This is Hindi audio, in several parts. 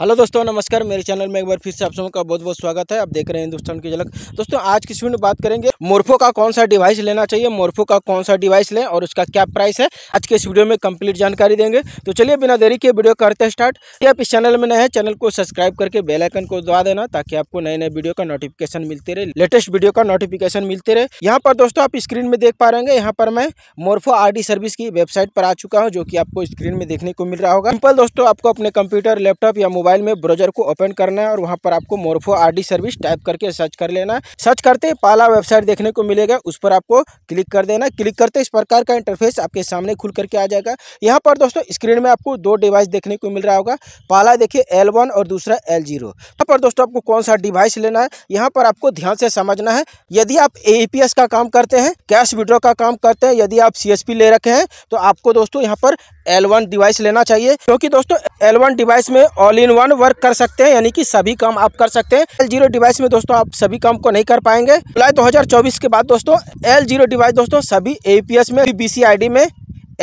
हेलो दोस्तों नमस्कार मेरे चैनल में एक बार फिर से आप सबों का बहुत बहुत स्वागत है आप देख रहे हैं हिंदुस्तान की झलक दोस्तों आज की वीडियो में बात करेंगे मोर्फो का कौन सा डिवाइस लेना चाहिए मोर्फो का कौन सा डिवाइस लें और उसका क्या प्राइस है आज के इस वीडियो में कंप्लीट जानकारी देंगे तो चलिए बिना देरी के वीडियो करते हैं स्टार्ट यदि आप इस चैनल में नए हैं चैनल को सब्सक्राइब करके बेलाइकन को दबा देना ताकि आपको नए नए वीडियो का नोटिफिकेशन मिलते रहे लेटेस्ट वीडियो का नोटिफिकेशन मिलते रहे यहाँ पर दोस्तों आप स्क्रीन में देख पा रहे हैं यहाँ पर मैं मोर्फो आर सर्विस की वेबसाइट पर आ चुका हूँ जो कि आपको स्क्रीन में देखने को मिल रहा होगा सिंपल दोस्तों आपको अपने कंप्यूटर लैपटॉप या मोबाइल मोबाइल में ब्राउजर को ओपन करना है और वहाँ पर आपको मोरफो आर सर्विस टाइप करके सर्च कर लेना है सर्च करते ही पहला वेबसाइट देखने को मिलेगा उस पर आपको क्लिक कर देना क्लिक करते इस प्रकार का इंटरफेस आपके सामने खुल करके आ जाएगा यहाँ पर दोस्तों स्क्रीन में आपको दो डिवाइस देखने को मिल रहा होगा पाला देखिए एल और दूसरा एल यहाँ पर दोस्तों आपको कौन सा डिवाइस लेना है यहाँ पर आपको ध्यान से समझना है यदि आप ए e का काम करते हैं कैश विड्रॉ का काम करते हैं यदि आप सी ले रखे हैं तो आपको दोस्तों यहाँ पर एल डिवाइस लेना चाहिए क्योंकि दोस्तों एल डिवाइस में ऑल इन वन वर्क कर सकते हैं यानी कि सभी काम आप कर सकते हैं एल जीरो डिवाइस में दोस्तों आप सभी काम को नहीं कर पाएंगे जुलाई 2024 के बाद दोस्तों एल जीरो डिवाइस दोस्तों सभी एपीएस में बीसीआईडी में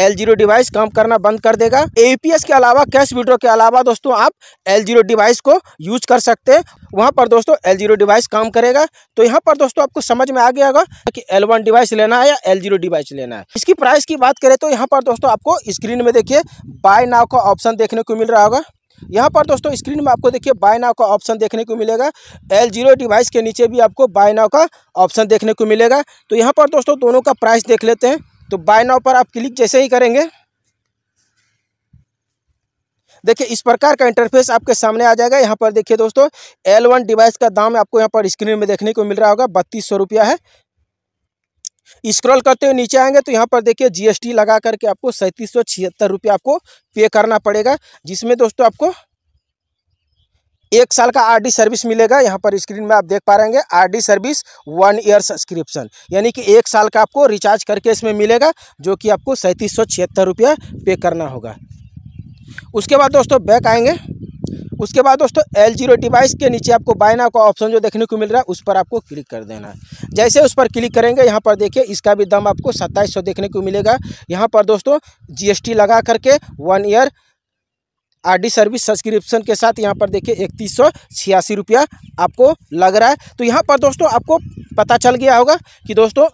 एल जीरो डिवाइस काम करना बंद कर देगा एपीएस के अलावा कैश विड्रो के अलावा दोस्तों आप एल जीरो डिवाइस को यूज कर सकते हैं वहाँ पर दोस्तों एल जीरो डिवाइस काम करेगा तो यहाँ पर दोस्तों आपको समझ में आ गया होगा कि एल वन डिवाइस लेना है या एल जीरो डिवाइस लेना है इसकी प्राइस की बात करें तो यहाँ पर दोस्तों आपको स्क्रीन में देखिए बाय नाव का ऑप्शन देखने को मिल रहा होगा यहाँ पर दोस्तों स्क्रीन में आपको देखिए बाय नाव का ऑप्शन देखने को मिलेगा एल जीरो डिवाइस के नीचे भी आपको बाय नाव का ऑप्शन देखने को मिलेगा तो यहाँ पर दोस्तों दोनों का प्राइस देख लेते हैं तो बाय नाव पर आप क्लिक जैसे ही करेंगे देखिए इस प्रकार का इंटरफेस आपके सामने आ जाएगा यहाँ पर देखिए दोस्तों एल वन डिवाइस का दाम आपको यहाँ पर स्क्रीन में देखने को मिल रहा होगा बत्तीस सौ रुपया है स्क्रॉल करते हुए नीचे आएंगे तो यहाँ पर देखिए जीएसटी लगा करके आपको सैंतीस सौ छिहत्तर रुपये आपको पे करना पड़ेगा जिसमें दोस्तों आपको एक साल का आरडी सर्विस मिलेगा यहाँ पर स्क्रीन में आप देख पा रहेंगे RD service one year subscription यानी कि एक साल का आपको रिचार्ज करके इसमें मिलेगा जो कि आपको सैंतीस सौ छिहत्तर रुपया पे करना होगा उसके बाद दोस्तों बैक आएंगे उसके बाद दोस्तों एल जीरो डिवाइस के नीचे आपको बायना का ऑप्शन जो देखने को मिल रहा है उस पर आपको क्लिक कर देना है जैसे उस पर क्लिक करेंगे यहाँ पर देखिए इसका भी दाम आपको सत्ताईस देखने को मिलेगा यहाँ पर दोस्तों टी लगा करके one year RD service subscription के साथ यहाँ पर देखिए इकतीस सौ छियासी रुपया आपको लग रहा है तो यहाँ पर दोस्तों आपको पता चल गया होगा कि दोस्तों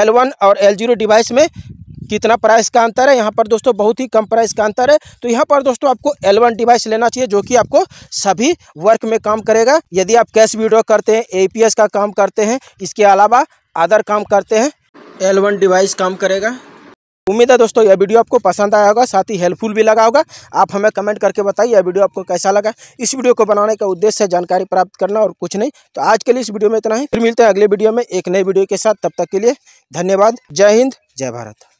एल वन और एल जीरो डिवाइस में कितना प्राइस का अंतर है यहाँ पर दोस्तों बहुत ही कम प्राइस का अंतर है तो यहाँ पर दोस्तों आपको L1 डिवाइस लेना चाहिए जो कि आपको सभी वर्क में काम करेगा यदि आप कैश वीडियो करते हैं ए का काम करते हैं इसके अलावा अदर काम करते हैं एल डिवाइस काम करेगा उम्मीद है दोस्तों यह वीडियो आपको पसंद आया होगा साथ ही हेल्पफुल भी लगा होगा आप हमें कमेंट करके बताइए यह वीडियो आपको कैसा लगा इस वीडियो को बनाने का उद्देश्य है जानकारी प्राप्त करना और कुछ नहीं तो आज के लिए इस वीडियो में इतना ही फिर मिलते हैं अगले वीडियो में एक नए वीडियो के साथ तब तक के लिए धन्यवाद जय हिंद जय भारत